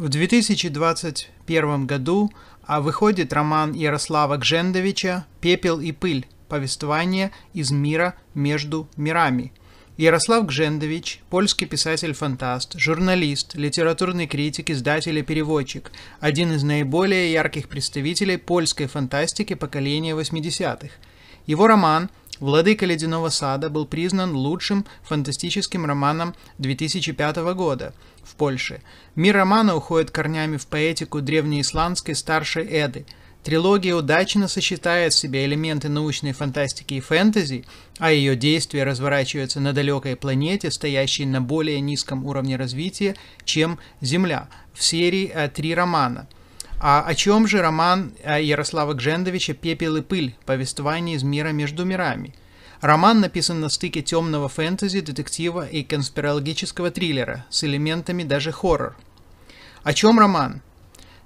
В 2021 году а выходит роман Ярослава Гжендовича «Пепел и пыль. Повествование из мира между мирами», Ярослав Гжендович, польский писатель-фантаст, журналист, литературный критик, издатель и переводчик, один из наиболее ярких представителей польской фантастики поколения 80-х. Его роман «Владыка ледяного сада» был признан лучшим фантастическим романом 2005 года в Польше. Мир романа уходит корнями в поэтику древнеисландской старшей Эды. Трилогия удачно сочетает в себе элементы научной фантастики и фэнтези, а ее действие разворачивается на далекой планете, стоящей на более низком уровне развития, чем Земля, в серии три романа – а о чем же роман э, Ярослава Гжендовича «Пепел и пыль. Повествование из мира между мирами»? Роман написан на стыке темного фэнтези, детектива и конспирологического триллера с элементами даже хоррор. О чем роман?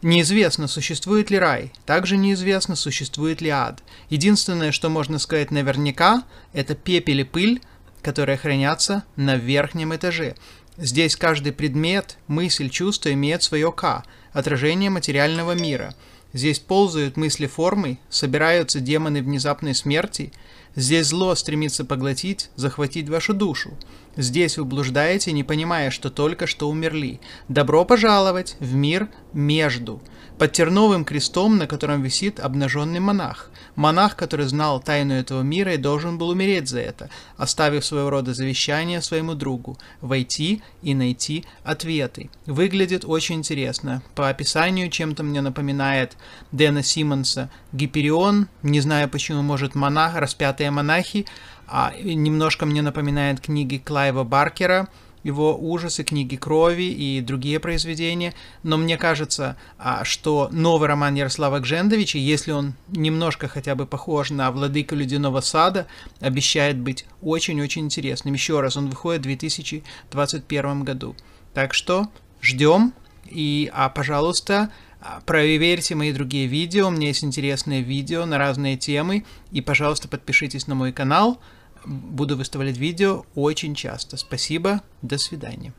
Неизвестно, существует ли рай, также неизвестно, существует ли ад. Единственное, что можно сказать наверняка, это пепель и пыль, которые хранятся на верхнем этаже. Здесь каждый предмет, мысль, чувство имеет свое «к», отражение материального мира. Здесь ползают мысли формой, собираются демоны внезапной смерти, Здесь зло стремится поглотить, захватить вашу душу. Здесь вы блуждаете, не понимая, что только что умерли. Добро пожаловать в мир между. Под терновым крестом, на котором висит обнаженный монах. Монах, который знал тайну этого мира и должен был умереть за это, оставив своего рода завещание своему другу. Войти и найти ответы. Выглядит очень интересно. По описанию чем-то мне напоминает Дэна Симмонса Гиперион, не знаю почему, может монах, распятый «Проклятые монахи». А, немножко мне напоминает книги Клайва Баркера его ужасы, книги крови и другие произведения. Но мне кажется, а, что новый роман Ярослава Гжендовича, если он немножко хотя бы похож на «Владыка ледяного сада», обещает быть очень-очень интересным. Еще раз, он выходит в 2021 году. Так что ждем. И, а, пожалуйста, а, проверьте мои другие видео, у меня есть интересные видео на разные темы. И, пожалуйста, подпишитесь на мой канал. Буду выставлять видео очень часто. Спасибо, до свидания.